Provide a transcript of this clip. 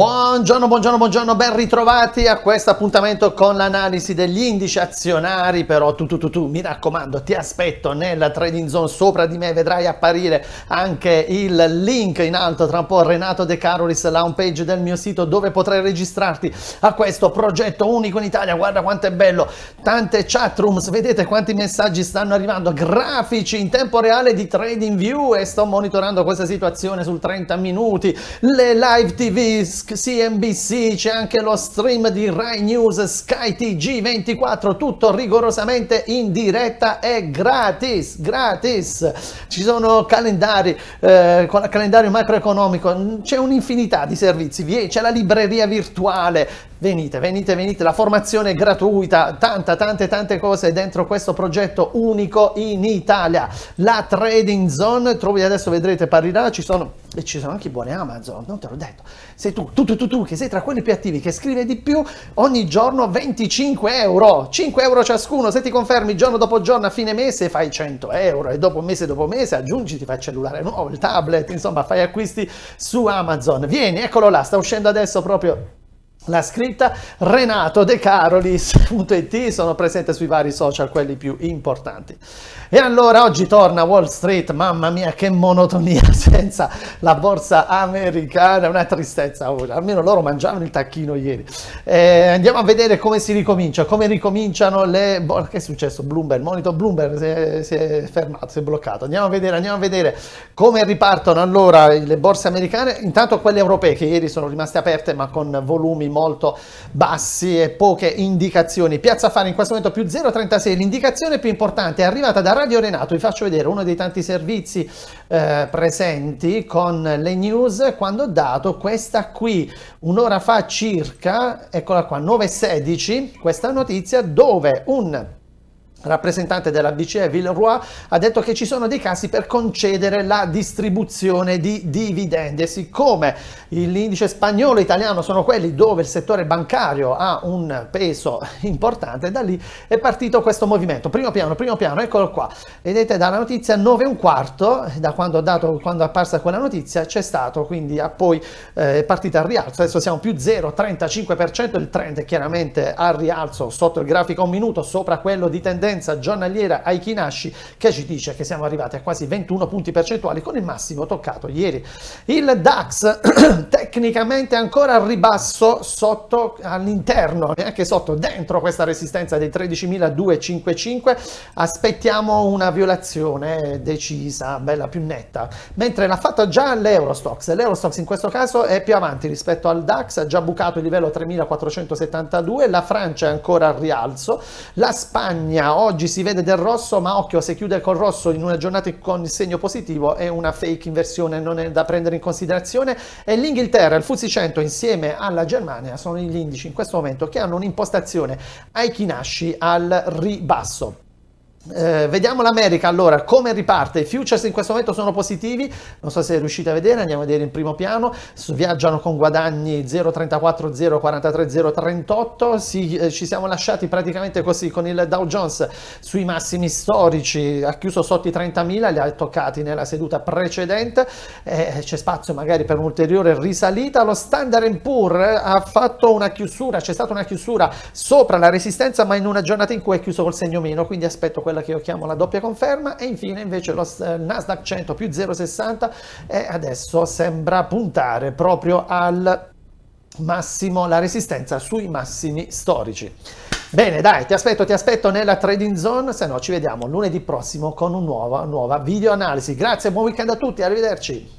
Buongiorno, buongiorno, buongiorno, ben ritrovati a questo appuntamento con l'analisi degli indici azionari, però tu, tu, tu, tu, mi raccomando, ti aspetto nella trading zone sopra di me, vedrai apparire anche il link in alto tra un po' Renato De Carolis, la homepage del mio sito dove potrai registrarti a questo progetto unico in Italia, guarda quanto è bello, tante chat rooms, vedete quanti messaggi stanno arrivando, grafici in tempo reale di TradingView e sto monitorando questa situazione sul 30 minuti, le live tv, CNBC, c'è anche lo stream di Rai News, Sky TG24, tutto rigorosamente in diretta e gratis, gratis. Ci sono calendari, eh, calendario macroeconomico, c'è un'infinità di servizi, c'è la libreria virtuale, venite, venite, venite, la formazione è gratuita, tanta, tante, tante cose dentro questo progetto unico in Italia. La Trading Zone, trovi adesso vedrete, parirà, ci sono e ci sono anche i buoni Amazon, non te l'ho detto. Sei tu, tu, tu, tu, tu, che sei tra quelli più attivi, che scrive di più, ogni giorno 25 euro, 5 euro ciascuno, se ti confermi giorno dopo giorno a fine mese fai 100 euro e dopo mese dopo mese aggiungi, ti fai il cellulare nuovo, il tablet, insomma fai acquisti su Amazon. Vieni, eccolo là, sta uscendo adesso proprio la scritta Renato De Carolis.it sono presente sui vari social, quelli più importanti. E allora oggi torna Wall Street, mamma mia che monotonia senza la borsa americana, una tristezza, almeno loro mangiavano il tacchino ieri. Eh, andiamo a vedere come si ricomincia, come ricominciano le... Bo- che è successo? Bloomberg, monitor Bloomberg si è, si è, fermato, si è bloccato. Andiamo a vedere, andiamo a vedere come ripartono allora le borse americane, intanto quelle europee che ieri sono rimaste aperte ma con volumi molto bassi e poche indicazioni. Piazza Fano in questo momento più 0,36, l'indicazione più importante è arrivata da Radio Renato, vi faccio vedere uno dei tanti servizi eh, presenti con le news quando ho dato questa qui un'ora fa circa, eccola qua, 9.16, questa notizia dove un rappresentante della BCE Villeroy ha detto che ci sono dei casi per concedere la distribuzione di dividendi e siccome l'indice spagnolo e italiano sono quelli dove il settore bancario ha un peso importante da lì è partito questo movimento primo piano primo piano eccolo qua vedete dalla notizia 9 un quarto da quando, dato, quando è apparsa quella notizia c'è stato quindi poi eh, è partita al rialzo adesso siamo più 0,35% il trend è chiaramente al rialzo sotto il grafico un minuto sopra quello di tendenza tendenza giornaliera ai Kinashi che ci dice che siamo arrivati a quasi 21 punti percentuali con il massimo toccato ieri. Il DAX tecnicamente ancora al ribasso sotto all'interno, neanche sotto, dentro questa resistenza dei 13.255 aspettiamo una violazione decisa, bella più netta, mentre l'ha fatta già l'Eurostox, l'Eurostox in questo caso è più avanti rispetto al DAX, ha già bucato il livello 3.472, la Francia è ancora al rialzo, la Spagna oggi si vede del rosso, ma occhio, se chiude col rosso in una giornata con il segno positivo è una fake inversione, non è da prendere in considerazione. E l'Inghilterra, il FTSE 100 insieme alla Germania sono gli indici in questo momento che hanno un'impostazione ai chinasci al ribasso. Eh, vediamo l'America allora come riparte. I futures in questo momento sono positivi. Non so se riuscite a vedere, andiamo a vedere in primo piano. Viaggiano con guadagni 0,34, 0,43, 0,38. Si, eh, ci siamo lasciati praticamente così con il Dow Jones sui massimi storici. Ha chiuso sotto i 30.000, li ha toccati nella seduta precedente. Eh, c'è spazio magari per un'ulteriore risalita. Lo Standard Poor's ha fatto una chiusura, c'è stata una chiusura sopra la resistenza, ma in una giornata in cui è chiuso col segno meno. Quindi aspetto questo quella che io chiamo la doppia conferma e infine invece lo eh, Nasdaq 100 più 0,60 e adesso sembra puntare proprio al massimo, la resistenza sui massimi storici. Bene, dai, ti aspetto, ti aspetto nella trading zone, se no ci vediamo lunedì prossimo con una nuova, nuova video analisi. Grazie, buon weekend a tutti, arrivederci.